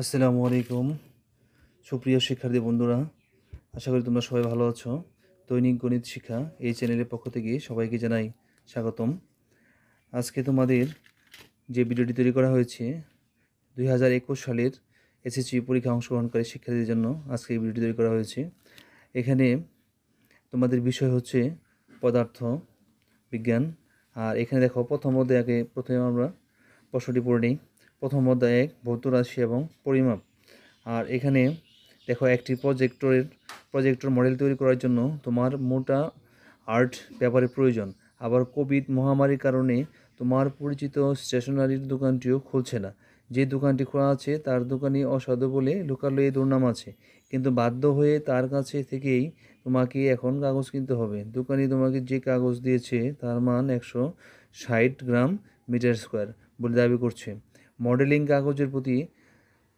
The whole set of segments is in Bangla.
আসসালামু আলাইকুম সুপ্রিয় শিক্ষার্থী বন্ধুরা আশা করি তোমরা সবাই ভালো আছো দৈনিক গণিত শিক্ষা এই চ্যানেলের পক্ষ থেকে সবাইকে জানাই স্বাগতম আজকে তোমাদের যে ভিডিওটি তৈরি করা হয়েছে দুই সালের এসএসসি পরীক্ষা অংশগ্রহণকারী শিক্ষার্থীদের জন্য আজকে এই ভিডিওটি তৈরি করা হয়েছে এখানে তোমাদের বিষয় হচ্ছে পদার্থ বিজ্ঞান আর এখানে দেখো প্রথম আগে প্রথমে আমরা প্রশ্নটি পড়ে নিই প্রথম অধ্যায়ে ভৌত রাশি এবং পরিমাপ আর এখানে দেখো একটি প্রজেক্টরের প্রজেক্টর মডেল তৈরি করার জন্য তোমার মোটা আর্ট ব্যাপারে প্রয়োজন আবার কোভিড মহামারীর কারণে তোমার পরিচিত স্টেশনারির দোকানটিও খুলছে না যে দোকানটি খোলা আছে তার দোকানই অসাধু বলে লোকালয়ে দুর্নাম আছে কিন্তু বাধ্য হয়ে তার কাছে থেকেই তোমাকে এখন কাগজ কিনতে হবে দোকানি তোমাকে যে কাগজ দিয়েছে তার মান একশো ষাট গ্রাম মিটার স্কোয়ার বলে দাবি করছে মডেলিং কাগজের প্রতি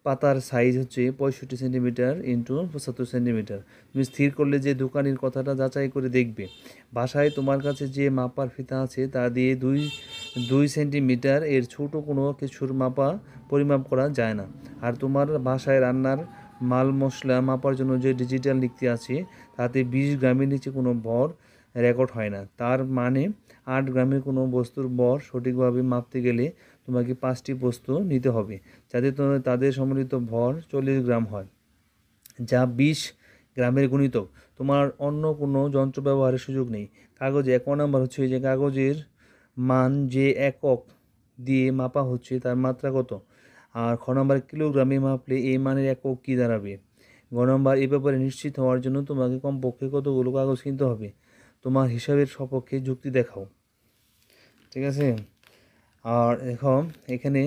পাতার সাইজ হচ্ছে পঁয়ষট্টি সেন্টিমিটার ইন্টু পঁচাত্তর সেন্টিমিটার তুমি স্থির করলে যে দোকানের কথাটা যাচাই করে দেখবে বাসায় তোমার কাছে যে মাপার ফিতা আছে তা দিয়ে দুই দুই সেন্টিমিটার এর ছোট কোনো কিছুর মাপা পরিমাপ করা যায় না আর তোমার বাসায় রান্নার মাল মশলা মাপার জন্য যে ডিজিটাল লিখতে আছে তাতে বিশ গ্রামের নিচে কোনো ভর রেকর্ড হয় না তার মানে আট গ্রামে কোনো বস্তুর ভর সঠিকভাবে মাপতে গেলে তোমাকে পাঁচটি বস্তু নিতে হবে যাতে তাদের সম্মিলিত ভর চল্লিশ গ্রাম হয় যা বিশ গ্রামের গুণিত তোমার অন্য কোনো যন্ত্র ব্যবহারের সুযোগ নেই কাগজে এক নাম্বার হচ্ছে যে কাগজের মান যে একক দিয়ে মাপা হচ্ছে তার মাত্রা কত আর খ নম্বর কিলোগ্রামে মাপলে এই মানের একক কী দাঁড়াবে গ নম্বর এ ব্যাপারে নিশ্চিত হওয়ার জন্য তোমাকে কমপক্ষে কতগুলো কাগজ কিনতে হবে তোমার হিসাবের সপক্ষে যুক্তি দেখাও ঠিক আছে আর এখন এখানে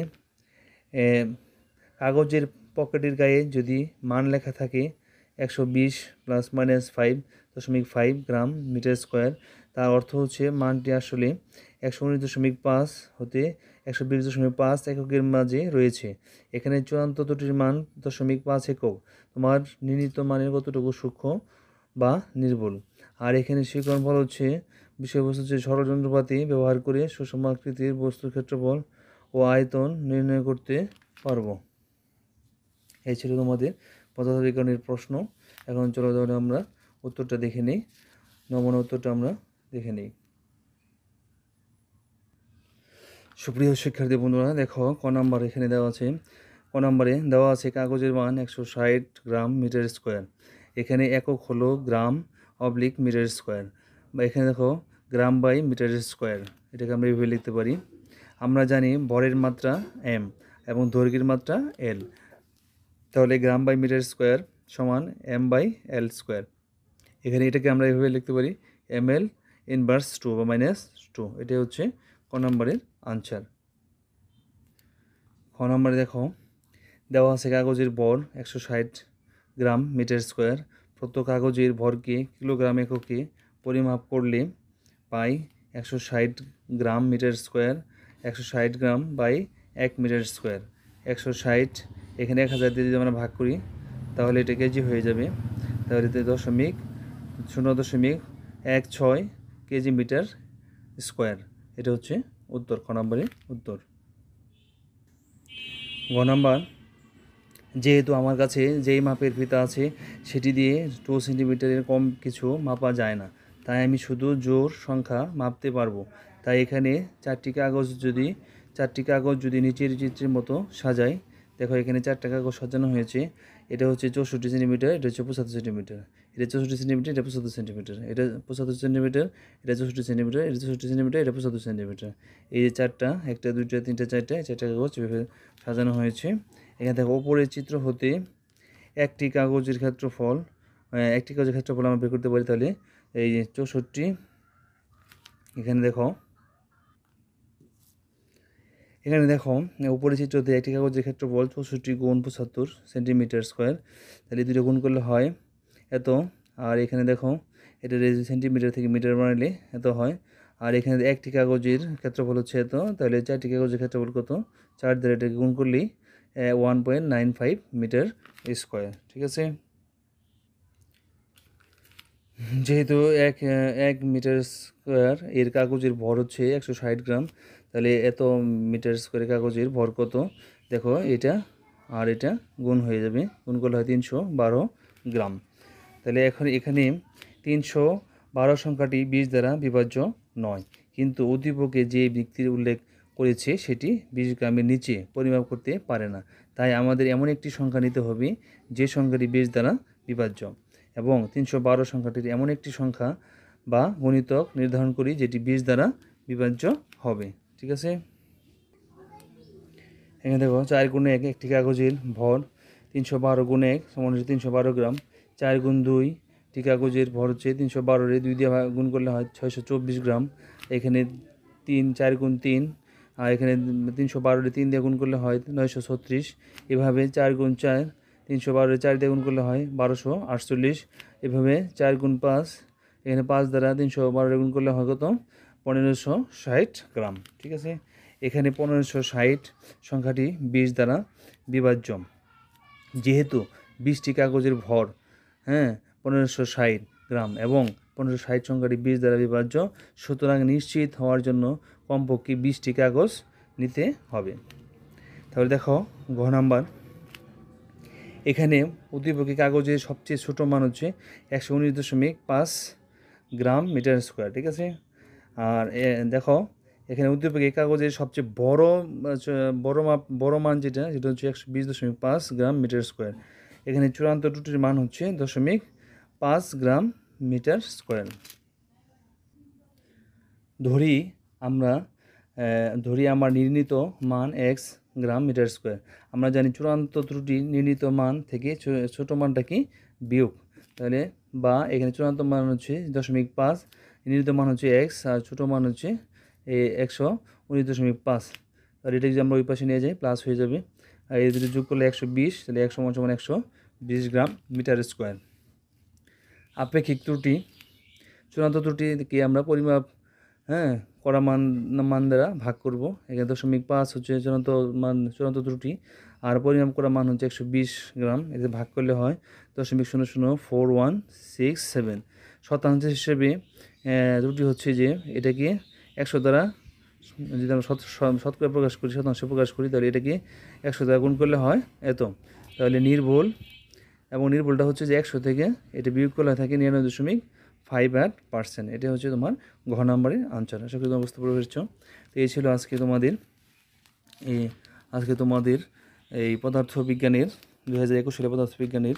কাগজের পকেটের গায়ে যদি মান লেখা থাকে একশো বিশ প্লাস মাইনাস ফাইভ দশমিক ফাইভ গ্রাম মিটার স্কোয়ার তার অর্থ হচ্ছে মানটি আসলে একশো উনিশ দশমিক পাঁচ হতে একশো বিশ দশমিক পাঁচ এককের মাঝে রয়েছে এখানে চূড়ান্ত দুটির মান দশমিক পাঁচ একক তোমার নির্ণীত মানের কতটুকু সূক্ষ্ম বা নির্ভুল আর এখানে শিকরণ ফল হচ্ছে বিষয়বস্তু হচ্ছে ষড়যন্ত্রপাতি ব্যবহার করে সুষম আকৃতির বস্তুর ক্ষেত্রফল ও আয়তন নির্ণয় করতে পারব এই ছিল তোমাদের পদার্থবিজ্ঞানের প্রশ্ন এখন চলো তাহলে আমরা উত্তরটা দেখে নিই নমন উত্তরটা আমরা দেখে নিই সুপ্রিয় শিক্ষার্থী বন্ধুরা দেখো ক নাম্বার এখানে দেওয়া আছে ক নাম্বারে দেওয়া আছে কাগজের মান একশো ষাট গ্রাম মিটার স্কোয়ার এখানে একক হলো গ্রাম অবলিক মিটার স্কোয়ার বা এখানে দেখো গ্রাম বাই মিটার স্কোয়ার এটাকে আমরা এইভাবে লিখতে পারি আমরা জানি ভরের মাত্রা এম এবং দৈর্ঘ্যের মাত্রা এল তাহলে গ্রাম বাই মিটার স্কোয়ার সমান এম বাই এল স্কোয়ার এখানে এটাকে আমরা এইভাবে লিখতে পারি এম এল ইনভার্স টু বা মাইনাস টু এটাই হচ্ছে ক নম্বরের আনসার খ নম্বরে দেখো দেওয়া আছে কাগজের বর একশো ষাট গ্রাম মিটার স্কোয়ার প্রত্যেক কাগজের ভরকে কিলোগ্রাম এককে পরিমাপ করলে পাই একশো ষাট গ্রাম মিটার স্কোয়ার একশো ষাট গ্রাম বাই এক মিটার স্কোয়ার একশো ষাট এখানে এক হাজার দিয়ে যদি আমরা ভাগ করি তাহলে এটা কেজি হয়ে যাবে তাহলে দশমিক শূন্য দশমিক এক ছয় কেজি মিটার স্কোয়ার এটা হচ্ছে উত্তর খ নম্বরের উত্তর গ নম্বর যেহেতু আমার কাছে যেই মাপের ফিতা আছে সেটি দিয়ে টু সেন্টিমিটারের কম কিছু মাপা যায় না তাই আমি শুধু জোর সংখ্যা মাপতে পারবো তাই এখানে চারটি কাগজ যদি চারটি কাগজ যদি নিচের চিত্রের মতো সাজাই দেখো এখানে চারটা কাগজ সাজানো হয়েছে এটা হচ্ছে চৌষট্টি সেন্টিমিটার এটা হচ্ছে পঁচাত্তর সেন্টিমিটার এটা চৌষট্টি সেন্টিমিটার এটা পঁচাত্তর সেন্টিমিটার এটা পঁচাত্তর সেন্টিমিটার এটা চৌষট্টি সেন্টিমিটার এটা চৌষট্টি সেন্টিমিটার এটা পঁচাত্তর সেন্টিমিটার এই যে চারটা একটা দুইটা তিনটা চারটা চারটা কাগজ সাজানো হয়েছে এখানে দেখো ওপরের চিত্র হতে একটি কাগজের ক্ষেত্রফল একটি কাগজের ক্ষেত্রফল আমরা বের করতে পারি তাহলে এই চৌষট্টি এখানে দেখো এখানে দেখো উপরে চিত্রতে একটি কাগজের ক্ষেত্রফল চৌষট্টি গুণ পঁচাত্তর সেন্টিমিটার স্কোয়ার তাহলে দুটো গুণ করলে হয় এত আর এখানে দেখো এটা সেন্টিমিটার থেকে মিটার বানালে এত হয় আর এখানে একটি কাগজের ক্ষেত্রফল হচ্ছে এত তাহলে চারটি কাগজের ক্ষেত্রফল কত চার দ্বারা এটাকে গুণ করলেই one point nine five metre square ঠিক আছে যেহেতু এক এক মিটার স্কোয়ার এর কাগজের ভর হচ্ছে একশো ষাট গ্রাম তাহলে এত মিটার স্কোয়ারের কাগজের ভর কত দেখো এটা আর এটা গুণ হয়ে যাবে গুণ করলে হয় তিনশো বারো গ্রাম তাহলে এখন এখানে তিনশো বারো সংখ্যাটি বিশ দ্বারা বিভাজ্য নয় কিন্তু উদ্দীপকে যে ব্যক্তির উল্লেখ করেছে সেটি বিশ গ্রামের নিচে পরিমাপ করতে পারে না তাই আমাদের এমন একটি সংখ্যা নিতে হবে যে সংখ্যাটি বিশ দ্বারা বিভাজ্য এবং তিনশো বারো সংখ্যাটির এমন একটি সংখ্যা বা গণিতক নির্ধারণ করি যেটি বিশ দ্বারা বিভাজ্য হবে ঠিক আছে এখানে দেখো চার গুণ এক একটি কাগজের ভর তিনশো বারো গুণ এক সমান হচ্ছে তিনশো বারো গ্রাম চার গুণ দুই একটি কাগজের ভর হচ্ছে তিনশো বারো রে দুই দিয়ে গুণ করলে হয় ছয়শো চব্বিশ গ্রাম এখানে তিন চার গুণ তিন আর এখানে তিনশো বারোরে তিন দিয়ে করলে হয় নয়শো ছত্রিশ এভাবে চার গুণ চার তিনশো বারোরে চার দিয়ে করলে হয় বারোশো আটচল্লিশ এভাবে চার গুণ পাঁচ এখানে পাঁচ দ্বারা তিনশো বারোটি গুণ করলে হয় কত পনেরোশো ষাট গ্রাম ঠিক আছে এখানে পনেরোশো ষাট সংখ্যাটি বিশ দ্বারা বিভাজ্য যেহেতু বিশটি কাগজের ভর হ্যাঁ পনেরোশো ষাট গ্রাম এবং পনেরোশো ষাট সংখ্যাটি বিশ দ্বারা বিভাজ্য সুতরাং নিশ্চিত হওয়ার জন্য কমপক্ষে বিশটি কাগজ নিতে হবে তাহলে দেখো ঘ নাম্বার এখানে প্রতিপক্ষী কাগজের সবচেয়ে ছোট মান হচ্ছে একশো উনিশ দশমিক পাঁচ গ্রাম মিটার স্কোয়ার ঠিক আছে আর দেখো এখানে উদ্দীপক এই কাগজের সবচেয়ে বড় বড় মাপ বড় মান যেটা সেটা হচ্ছে একশো বিশ দশমিক পাঁচ গ্রাম মিটার স্কোয়ার এখানে চূড়ান্ত টুটির মান হচ্ছে দশমিক পাঁচ গ্রাম মিটার স্কোয়ার ধরি আমরা ধরি আমার নির্ণীত মান এক্স গ্রাম মিটার স্কোয়ার আমরা জানি চূড়ান্ত ত্রুটি নির্ণীত মান থেকে ছোট মানটা কি বিয়োগ তাহলে বা এখানে চূড়ান্ত মান হচ্ছে দশমিক পাঁচ নির্ণীত মান হচ্ছে এক্স আর ছোটো মান হচ্ছে একশো উনিশ দশমিক পাঁচ আর এটা যদি আমরা ওই পাশে নিয়ে যাই প্লাস হয়ে যাবে আর এই দুটো যোগ করলে একশো বিশ তাহলে একশো মান সমান একশো বিশ গ্রাম মিটার স্কোয়ার আপেক্ষিক ত্রুটি চূড়ান্ত ত্রুটিকে আমরা পরিমাপ হ্যাঁ করা মান মান দ্বারা ভাগ করব এখানে দশমিক পাঁচ হচ্ছে চূড়ান্ত মান চূড়ান্ত ত্রুটি আর পরিমাপ করা মান হচ্ছে একশো বিশ গ্রাম এতে ভাগ করলে হয় দশমিক শূন্য শূন্য ফোর ওয়ান সিক্স সেভেন শতাংশ হিসেবে ত্রুটি হচ্ছে যে এটাকে একশো দ্বারা যদি আমরা শতকরা প্রকাশ করি শতাংশে প্রকাশ করি তাহলে এটাকে একশো দ্বারা গুণ করলে হয় এত তাহলে নির্ভুল এবং নির্ভুলটা হচ্ছে যে একশো থেকে এটা বিয়োগ করলে থাকে নিরানব্বই দশমিক ফাইভ আট পার্সেন্ট এটা হচ্ছে তোমার ঘ নম্বরের আনসার আশা করি তোমার বুঝতে পেরেছ তো এই ছিল আজকে তোমাদের এই আজকে তোমাদের এই পদার্থবিজ্ঞানের দু হাজার একুশ সালে পদার্থবিজ্ঞানের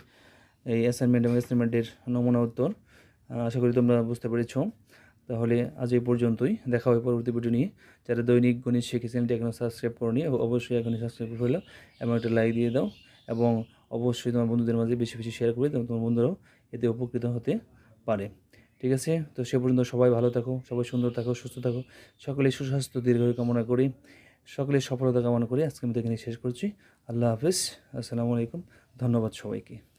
এই অ্যাসাইনমেন্ট এবং অ্যাসাইনমেন্টের নমুনা উত্তর আশা করি তোমরা বুঝতে পেরেছ তাহলে আজ এই পর্যন্তই দেখা হবে পরবর্তী ভিডিও নিয়ে যারা দৈনিক গণিত শিখেছেন এটা এখনও সাবস্ক্রাইব করনি অবশ্যই এখনই সাবস্ক্রাইব করে ফেলো এবং একটা লাইক দিয়ে দাও এবং অবশ্যই তোমার বন্ধুদের মাঝে বেশি বেশি শেয়ার করে তোমার বন্ধুরাও এতে উপকৃত হতে পারে ঠিক আছে তো সে পর্যন্ত সবাই ভালো থাকো সবাই সুন্দর থাকো সুস্থ থাকো সকলে সুস্বাস্থ্য দীর্ঘ কামনা করি সকলে সফলতা কামনা করি আজকে আমি তো এখানে শেষ করছি আল্লাহ হাফেজ আসসালামু আলাইকুম ধন্যবাদ সবাইকে